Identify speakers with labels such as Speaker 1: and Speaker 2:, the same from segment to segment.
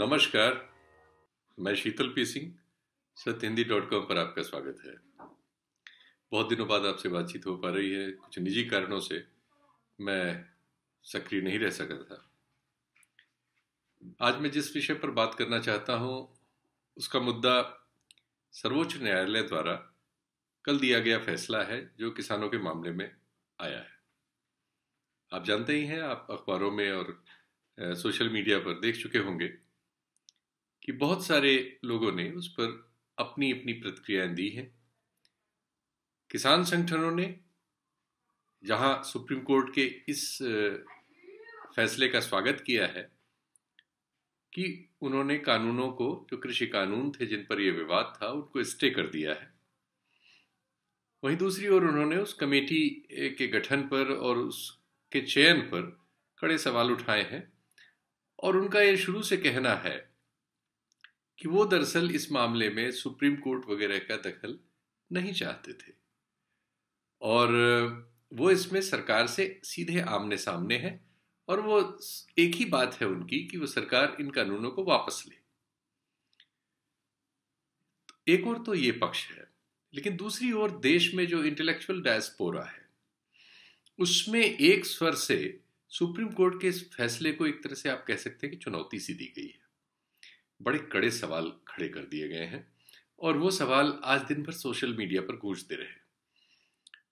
Speaker 1: नमस्कार मैं शीतल पी सिंह सत्य हिंदी डॉट कॉम पर आपका स्वागत है बहुत दिनों बाद आपसे बातचीत हो पा रही है कुछ निजी कारणों से मैं सक्रिय नहीं रह सका था आज मैं जिस विषय पर बात करना चाहता हूँ उसका मुद्दा सर्वोच्च न्यायालय द्वारा कल दिया गया फैसला है जो किसानों के मामले में आया है आप जानते ही हैं आप अखबारों में और सोशल मीडिया पर देख चुके होंगे कि बहुत सारे लोगों ने उस पर अपनी अपनी प्रतिक्रियाएं दी हैं किसान संगठनों ने जहां सुप्रीम कोर्ट के इस फैसले का स्वागत किया है कि उन्होंने कानूनों को जो कृषि कानून थे जिन पर यह विवाद था उनको स्टे कर दिया है वहीं दूसरी ओर उन्होंने उस कमेटी के गठन पर और उसके चयन पर कड़े सवाल उठाए हैं और उनका यह शुरू से कहना है कि वो दरअसल इस मामले में सुप्रीम कोर्ट वगैरह का दखल नहीं चाहते थे और वो इसमें सरकार से सीधे आमने सामने है और वो एक ही बात है उनकी कि वो सरकार इन कानूनों को वापस ले एक और तो ये पक्ष है लेकिन दूसरी ओर देश में जो इंटेलेक्चुअल डायस्पोरा है उसमें एक स्वर से सुप्रीम कोर्ट के इस फैसले को एक तरह से आप कह सकते हैं कि चुनौती सी दी गई है बड़े कड़े सवाल खड़े कर दिए गए हैं और वो सवाल आज दिन भर सोशल मीडिया पर गूंजते रहे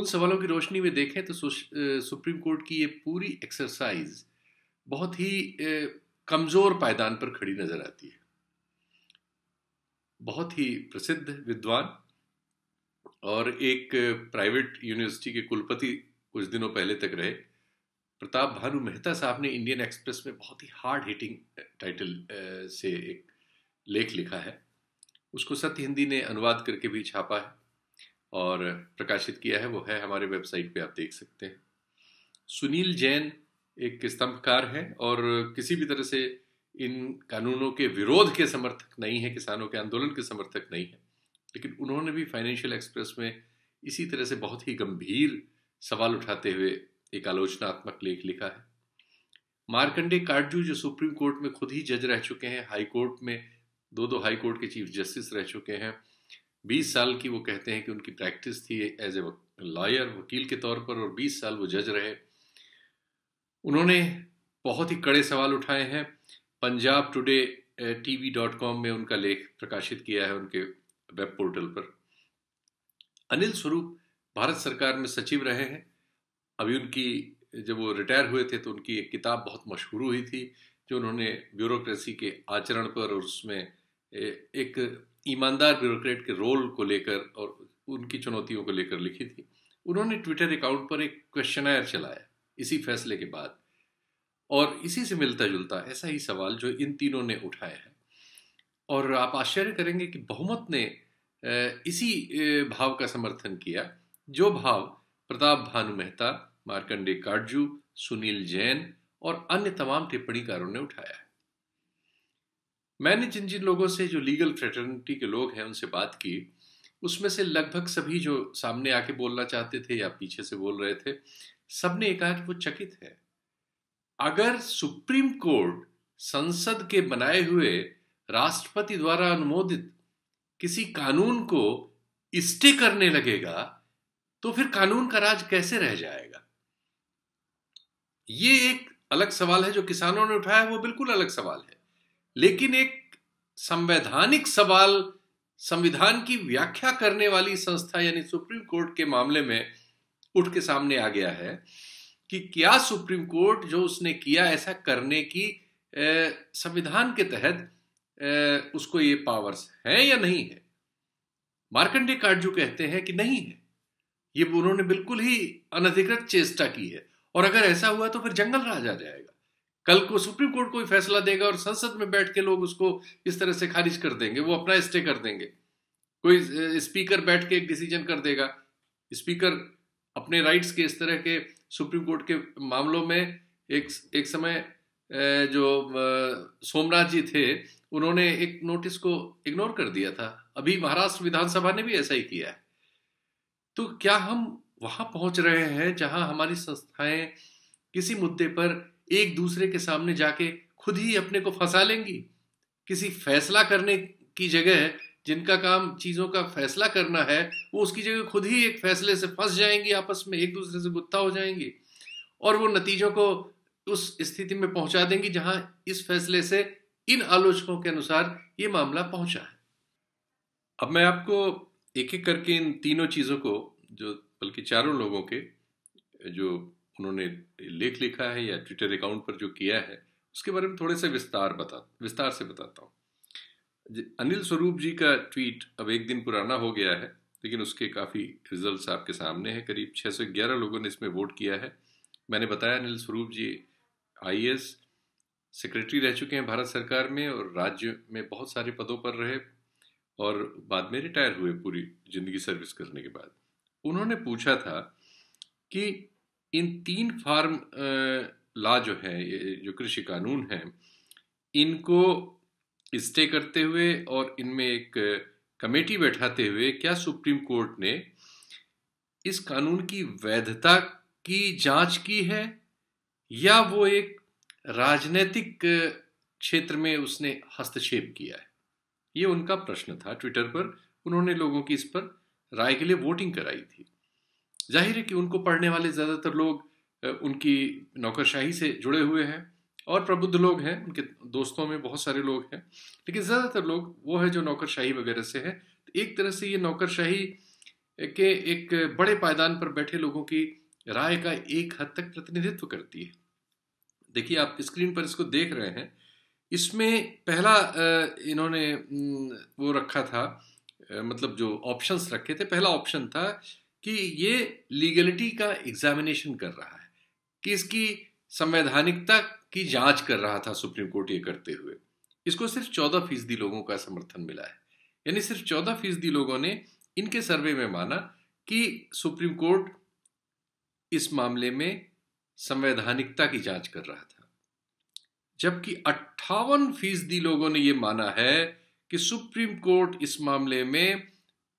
Speaker 1: उन सवालों की रोशनी में देखें तो सुप्रीम कोर्ट की ये पूरी एक्सरसाइज बहुत ही कमज़ोर पायदान पर खड़ी नज़र आती है बहुत ही प्रसिद्ध विद्वान और एक प्राइवेट यूनिवर्सिटी के कुलपति कुछ दिनों पहले तक रहे प्रताप भानु मेहता साहब ने इंडियन एक्सप्रेस में बहुत ही हार्ड हिटिंग टाइटल से एक लेख लिखा है उसको सत्य हिंदी ने अनुवाद करके भी छापा है और प्रकाशित किया है वो है हमारे वेबसाइट पे आप देख सकते हैं सुनील जैन एक स्तंभकार हैं और किसी भी तरह से इन कानूनों के विरोध के समर्थक नहीं है किसानों के आंदोलन के समर्थक नहीं है लेकिन उन्होंने भी फाइनेंशियल एक्सप्रेस में इसी तरह से बहुत ही गंभीर सवाल उठाते हुए एक आलोचनात्मक लेख लिखा है मार्कंडे काटजू जो सुप्रीम कोर्ट में खुद ही जज रह चुके हैं हाई कोर्ट में दो दो हाई कोर्ट के चीफ जस्टिस रह चुके हैं बीस साल की वो कहते हैं कि उनकी प्रैक्टिस थी एज ए लॉयर वकील के तौर पर और बीस साल वो जज रहे उन्होंने बहुत ही कड़े सवाल उठाए हैं Punjab today TV dot com में उनका लेख प्रकाशित किया है उनके वेब पोर्टल पर अनिल स्वरूप भारत सरकार में सचिव रहे हैं अभी उनकी जब वो रिटायर हुए थे तो उनकी एक किताब बहुत मशहूर हुई थी जो उन्होंने ब्यूरोक्रेसी के आचरण पर और उसमें एक ईमानदार ब्यूरोक्रेट के रोल को लेकर और उनकी चुनौतियों को लेकर लिखी थी उन्होंने ट्विटर अकाउंट पर एक क्वेश्चन चलाया इसी फैसले के बाद और इसी से मिलता जुलता ऐसा ही सवाल जो इन तीनों ने उठाया है और आप आश्चर्य करेंगे कि बहुमत ने इसी भाव का समर्थन किया जो भाव प्रताप भानु मेहता मार्कंडे काटजू सुनील जैन और अन्य तमाम टिप्पणीकारों ने उठाया है मैंने जिन जिन लोगों से जो लीगल फ्रेटर्निटी के लोग हैं उनसे बात की उसमें से लगभग सभी जो सामने आके बोलना चाहते थे या पीछे से बोल रहे थे सबने ये कहा कि वो चकित है अगर सुप्रीम कोर्ट संसद के बनाए हुए राष्ट्रपति द्वारा अनुमोदित किसी कानून को स्टे करने लगेगा तो फिर कानून का राज कैसे रह जाएगा ये एक अलग सवाल है जो किसानों ने उठाया वो बिल्कुल अलग सवाल है लेकिन एक संवैधानिक सवाल संविधान की व्याख्या करने वाली संस्था यानी सुप्रीम कोर्ट के मामले में उठ के सामने आ गया है कि क्या सुप्रीम कोर्ट जो उसने किया ऐसा करने की संविधान के तहत ए, उसको ये पावर्स हैं या नहीं है मार्कंडे कार्डजू कहते हैं कि नहीं है ये उन्होंने बिल्कुल ही अनधिकृत चेष्टा की है और अगर ऐसा हुआ तो फिर जंगल राज आ जाएगा कल को सुप्रीम कोर्ट कोई फैसला देगा और संसद में बैठ के लोग उसको इस तरह से खारिज कर देंगे वो अपना स्टे कर देंगे कोई स्पीकर बैठ के एक डिसीजन कर देगा स्पीकर अपने राइट्स के इस तरह के सुप्रीम कोर्ट के मामलों में एक एक समय जो सोमनाथ जी थे उन्होंने एक नोटिस को इग्नोर कर दिया था अभी महाराष्ट्र विधानसभा ने भी ऐसा ही किया है तो क्या हम वहां पहुंच रहे हैं जहां हमारी संस्थाएं किसी मुद्दे पर एक दूसरे के सामने जाके खुद ही अपने को फंसा लेंगी किसी फैसला करने की जगह जिनका काम चीज़ों का फैसला करना है वो उसकी जगह खुद ही एक फैसले से फंस जाएंगी आपस में एक दूसरे से गुत्ता हो जाएंगी और वो नतीजों को उस स्थिति में पहुंचा देंगी जहां इस फैसले से इन आलोचकों के अनुसार ये मामला पहुंचा है अब मैं आपको एक एक करके इन तीनों चीज़ों को जो बल्कि चारों लोगों के जो उन्होंने लेख लिखा है या ट्विटर अकाउंट पर जो किया है उसके बारे में थोड़े से विस्तार बता विस्तार से बताता हूँ अनिल स्वरूप जी का ट्वीट अब एक दिन पुराना हो गया है लेकिन उसके काफ़ी रिजल्ट्स आपके सामने हैं करीब 611 लोगों ने इसमें वोट किया है मैंने बताया अनिल स्वरूप जी आई सेक्रेटरी रह चुके हैं भारत सरकार में और राज्य में बहुत सारे पदों पर रहे और बाद में रिटायर हुए पूरी ज़िंदगी सर्विस करने के बाद उन्होंने पूछा था कि इन तीन फार्म ला जो है जो कृषि कानून है इनको स्टे करते हुए और इनमें एक कमेटी बैठाते हुए क्या सुप्रीम कोर्ट ने इस कानून की वैधता की जांच की है या वो एक राजनीतिक क्षेत्र में उसने हस्तक्षेप किया है ये उनका प्रश्न था ट्विटर पर उन्होंने लोगों की इस पर राय के लिए वोटिंग कराई थी जाहिर है कि उनको पढ़ने वाले ज़्यादातर लोग उनकी नौकरशाही से जुड़े हुए हैं और प्रबुद्ध लोग हैं उनके दोस्तों में बहुत सारे लोग हैं लेकिन ज़्यादातर लोग वो है जो नौकरशाही वगैरह से है तो एक तरह से ये नौकरशाही के एक बड़े पायदान पर बैठे लोगों की राय का एक हद तक प्रतिनिधित्व करती है देखिए आप स्क्रीन पर इसको देख रहे हैं इसमें पहला इन्होंने वो रखा था मतलब जो ऑप्शंस रखे थे पहला ऑप्शन था कि ये लीगलिटी का एग्जामिनेशन कर रहा है कि इसकी संवैधानिकता की जांच कर रहा था सुप्रीम कोर्ट ये करते हुए इसको सिर्फ चौदह फीसदी लोगों का समर्थन मिला है यानी सिर्फ चौदह फीसदी लोगों ने इनके सर्वे में माना कि सुप्रीम कोर्ट इस मामले में संवैधानिकता की जांच कर रहा था जबकि अट्ठावन फीसदी लोगों ने यह माना है कि सुप्रीम कोर्ट इस मामले में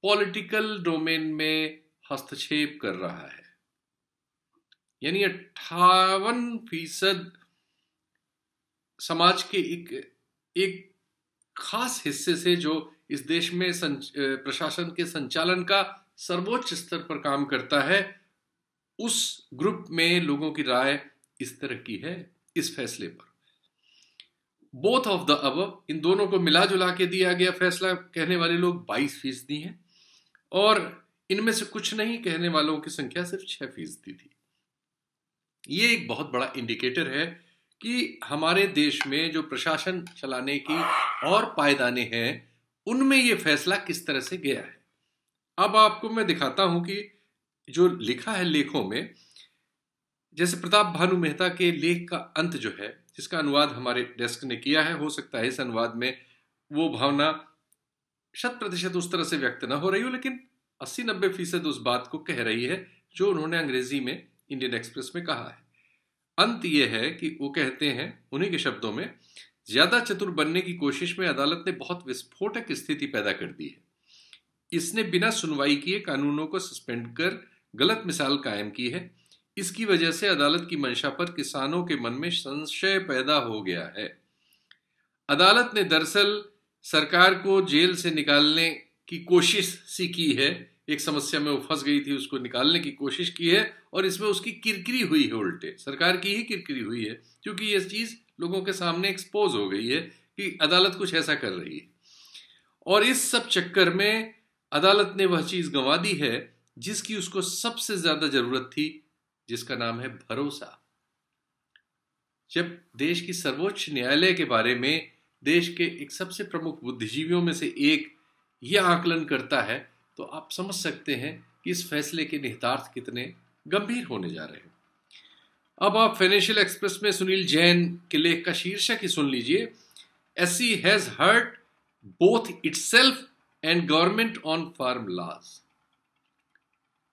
Speaker 1: पॉलिटिकल डोमेन में हस्तक्षेप कर रहा है यानी अट्ठावन फीसद समाज के एक एक खास हिस्से से जो इस देश में प्रशासन के संचालन का सर्वोच्च स्तर पर काम करता है उस ग्रुप में लोगों की राय इस तरह की है इस फैसले पर बोथ ऑफ द अब इन दोनों को मिला जुला के दिया गया फैसला कहने वाले लोग 22 फीसदी हैं और इनमें से कुछ नहीं कहने वालों की संख्या सिर्फ छह फीसदी थी ये एक बहुत बड़ा इंडिकेटर है कि हमारे देश में जो प्रशासन चलाने की और पायदाने हैं उनमें ये फैसला किस तरह से गया है अब आपको मैं दिखाता हूं कि जो लिखा है लेखों में जैसे प्रताप भानु मेहता के लेख का अंत जो है जिसका अनुवाद हमारे डेस्क ने किया है हो सकता है इस अनुवाद में वो भावना शत प्रतिशत उस तरह से व्यक्त ना हो रही हो लेकिन अस्सी नब्बे फीसद उस बात को कह रही है जो उन्होंने अंग्रेजी में इंडियन एक्सप्रेस में कहा है अंत यह है कि वो कहते हैं उन्हीं के शब्दों में ज्यादा चतुर बनने की कोशिश में अदालत ने बहुत विस्फोटक स्थिति पैदा कर दी है इसने बिना सुनवाई किए कानूनों को सस्पेंड कर गलत मिसाल कायम की है इसकी वजह से अदालत की मंशा पर किसानों के मन में संशय पैदा हो गया है अदालत ने दरअसल सरकार को जेल से निकालने की कोशिश सी की है एक समस्या में वो फंस गई थी उसको निकालने की कोशिश की है और इसमें उसकी किरकिरी हुई है उल्टे सरकार की ही किरकिरी हुई है क्योंकि ये चीज़ लोगों के सामने एक्सपोज हो गई है कि अदालत कुछ ऐसा कर रही है और इस सब चक्कर में अदालत ने वह चीज़ गंवा दी है जिसकी उसको सबसे ज़्यादा ज़रूरत थी जिसका नाम है भरोसा जब देश की सर्वोच्च न्यायालय के बारे में देश के एक सबसे प्रमुख बुद्धिजीवियों में से एक यह आकलन करता है तो आप समझ सकते हैं कि इस फैसले के निहितार्थ कितने गंभीर होने जा रहे हैं अब आप फाइनेंशियल एक्सप्रेस में सुनील जैन के लेख का शीर्षक ही सुन लीजिए as has hurt both it and government on farm laws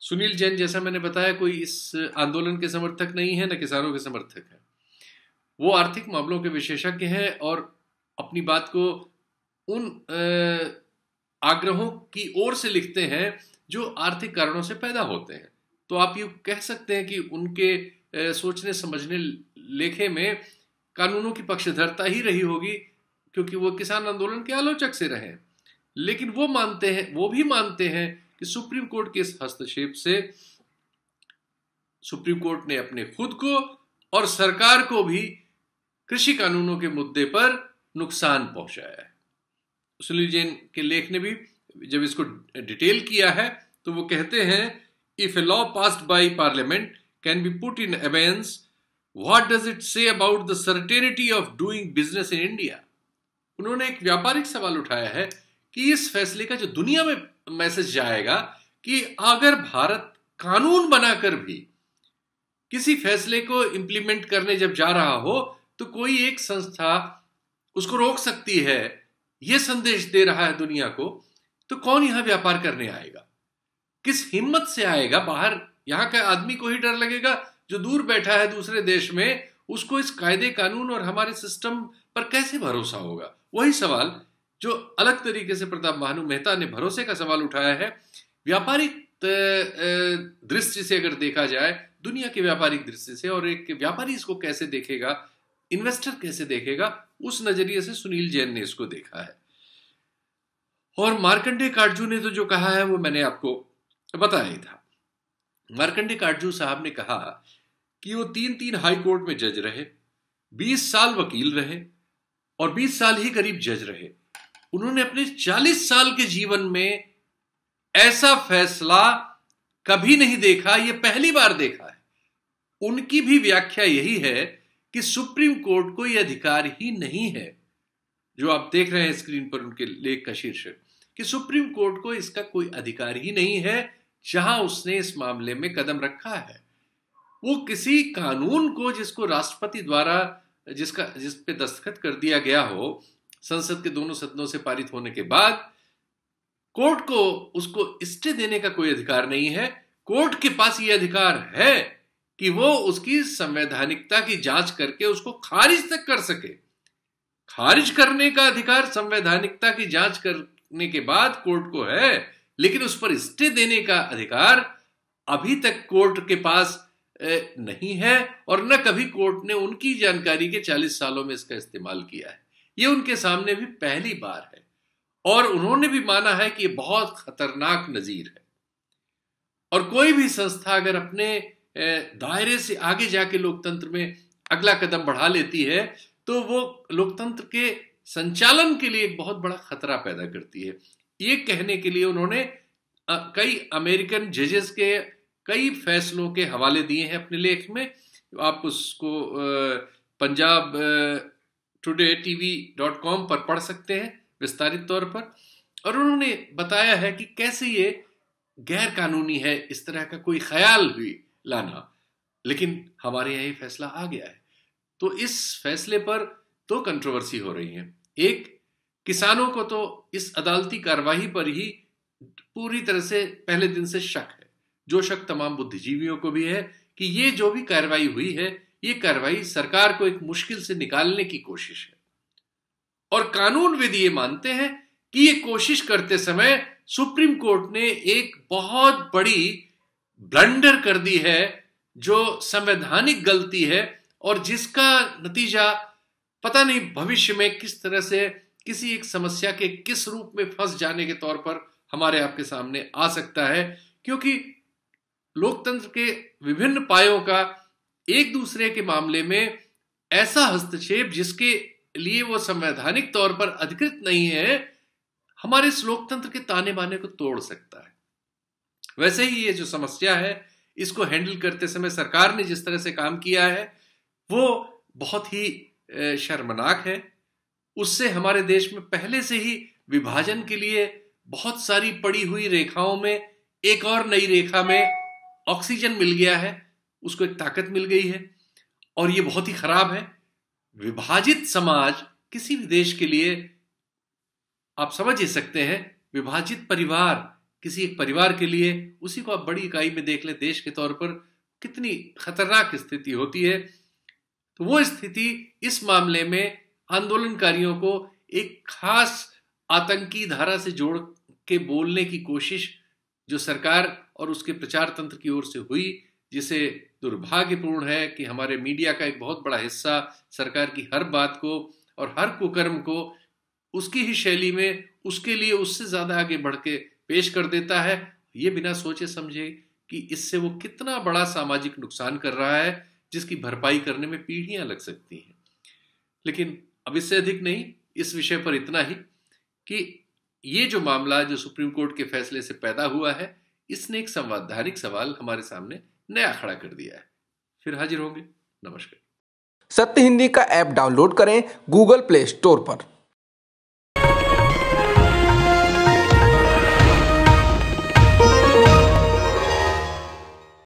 Speaker 1: Sunil Jain जैसा मैंने बताया कोई इस आंदोलन के समर्थक नहीं है ना किसानों के समर्थक है वो आर्थिक मामलों के विशेषज्ञ हैं और अपनी बात को उन आग्रहों की ओर से लिखते हैं जो आर्थिक कारणों से पैदा होते हैं तो आप ये कह सकते हैं कि उनके सोचने समझने लेखे में कानूनों की पक्षधरता ही रही होगी क्योंकि वो किसान आंदोलन के आलोचक से रहे लेकिन वो मानते हैं वो भी मानते हैं कि सुप्रीम कोर्ट के इस हस्तक्षेप से सुप्रीम कोर्ट ने अपने खुद को और सरकार को भी कृषि कानूनों के मुद्दे पर नुकसान पहुंचाया है सुनील जैन के लेख ने भी जब इसको डिटेल किया है तो वो कहते हैं if a law pass by parliament can be put in abeyance what does it say about the certainty of doing business in India उन्होंने एक व्यापारिक सवाल उठाया है कि इस फैसले का जो दुनिया में मैसेज जाएगा कि अगर भारत कानून बनाकर भी किसी फैसले को इम्प्लीमेंट करने जब जा रहा हो तो कोई एक संस्था उसको रोक सकती है यह संदेश दे रहा है दुनिया को तो कौन यहां व्यापार करने आएगा किस हिम्मत से आएगा बाहर यहां का आदमी को ही डर लगेगा जो दूर बैठा है दूसरे देश में उसको इस कायदे कानून और हमारे सिस्टम पर कैसे भरोसा होगा वही सवाल जो अलग तरीके से प्रताप भानु मेहता ने भरोसे का सवाल उठाया है व्यापारिक दृष्टि से अगर देखा जाए दुनिया के व्यापारिक दृष्टि से और एक व्यापारी इसको कैसे देखेगा इन्वेस्टर कैसे देखेगा उस नजरिए से सुनील जैन ने इसको देखा है और मार्कंडे कार्जू ने तो जो कहा है वो मैंने आपको बताया ही था मार्कंडे कार्जू साहब ने कहा कि वो तीन तीन हाई कोर्ट में जज रहे 20 साल वकील रहे और 20 साल ही करीब जज रहे उन्होंने अपने 40 साल के जीवन में ऐसा फैसला कभी नहीं देखा ये पहली बार देखा है उनकी भी व्याख्या यही है कि सुप्रीम कोर्ट को यह अधिकार ही नहीं है जो आप देख रहे हैं स्क्रीन पर उनके लेख का शीर्षक कि सुप्रीम कोर्ट को इसका कोई अधिकार ही नहीं है जहां उसने इस मामले में कदम रखा है वो किसी कानून को जिसको राष्ट्रपति द्वारा जिसका जिस पे दस्तखत कर दिया गया हो संसद के दोनों सदनों से पारित होने के बाद कोर्ट को उसको स्टे देने का कोई अधिकार नहीं है कोर्ट के पास ये अधिकार है कि वो उसकी संवैधानिकता की जांच करके उसको खारिज तक कर सके खारिज करने का अधिकार संवैधानिकता की जांच करने के बाद कोर्ट को है लेकिन उस पर स्टे देने का अधिकार अभी तक कोर्ट के पास नहीं है और न कभी कोर्ट ने उनकी जानकारी के 40 सालों में इसका इस्तेमाल किया है ये उनके सामने भी पहली बार है और उन्होंने भी माना है कि यह बहुत खतरनाक नजीर है और कोई भी संस्था अगर अपने दायरे से आगे जाके लोकतंत्र में अगला कदम बढ़ा लेती है तो वो लोकतंत्र के संचालन के लिए एक बहुत बड़ा खतरा पैदा करती है ये कहने के लिए उन्होंने कई अमेरिकन जजेस के कई फैसलों के हवाले दिए हैं अपने लेख में आप उसको Punjab today TV dot com पर पढ़ सकते हैं विस्तारित तौर पर और उन्होंने बताया है कि कैसे ये गैर कानूनी है इस तरह का कोई ख्याल भी लाना लेकिन हमारे यहाँ ये फैसला आ गया है तो इस फैसले पर दो कंट्रोवर्सी हो रही है एक किसानों को तो इस अदालती कार्यवाही पर ही पूरी तरह से पहले दिन से शक है जो शक तमाम बुद्धिजीवियों को भी है कि ये जो भी कार्रवाई हुई है ये कार्रवाई सरकार को एक मुश्किल से निकालने की कोशिश है और कानून विद ये मानते हैं कि ये कोशिश करते समय सुप्रीम कोर्ट ने एक बहुत बड़ी ब्लंडर कर दी है जो संवैधानिक गलती है और जिसका नतीजा पता नहीं भविष्य में किस तरह से किसी एक समस्या के किस रूप में फंस जाने के तौर पर हमारे आपके सामने आ सकता है क्योंकि लोकतंत्र के विभिन्न पायों का एक दूसरे के मामले में ऐसा हस्तक्षेप जिसके लिए वो संवैधानिक तौर पर अधिकृत नहीं है हमारे इस लोकतंत्र के ताने बाने को तोड़ सकते वैसे ही ये जो समस्या है इसको हैंडल करते समय सरकार ने जिस तरह से काम किया है वो बहुत ही शर्मनाक है उससे हमारे देश में पहले से ही विभाजन के लिए बहुत सारी पड़ी हुई रेखाओं में एक और नई रेखा में ऑक्सीजन मिल गया है उसको एक ताकत मिल गई है और ये बहुत ही खराब है विभाजित समाज किसी भी देश के लिए आप समझ ही सकते हैं विभाजित परिवार किसी एक परिवार के लिए उसी को आप बड़ी इकाई में देख लें देश के तौर पर कितनी खतरनाक स्थिति होती है तो वो स्थिति इस मामले में आंदोलनकारियों को एक खास आतंकी धारा से जोड़ के बोलने की कोशिश जो सरकार और उसके प्रचार तंत्र की ओर से हुई जिसे दुर्भाग्यपूर्ण है कि हमारे मीडिया का एक बहुत बड़ा हिस्सा सरकार की हर बात को और हर कुकर्म को उसकी ही शैली में उसके लिए उससे ज़्यादा आगे बढ़ के पेश कर देता है ये बिना सोचे समझे कि इससे वो कितना बड़ा सामाजिक नुकसान कर रहा है जिसकी भरपाई करने में पीढ़ियां लग सकती हैं लेकिन अब इससे अधिक नहीं इस विषय पर इतना ही कि ये जो मामला जो सुप्रीम कोर्ट के फैसले से पैदा हुआ है इसने एक संवैधानिक सवाल हमारे सामने नया खड़ा कर दिया है फिर हाजिर होंगे नमस्कार सत्य हिंदी का ऐप डाउनलोड करें गूगल प्ले स्टोर पर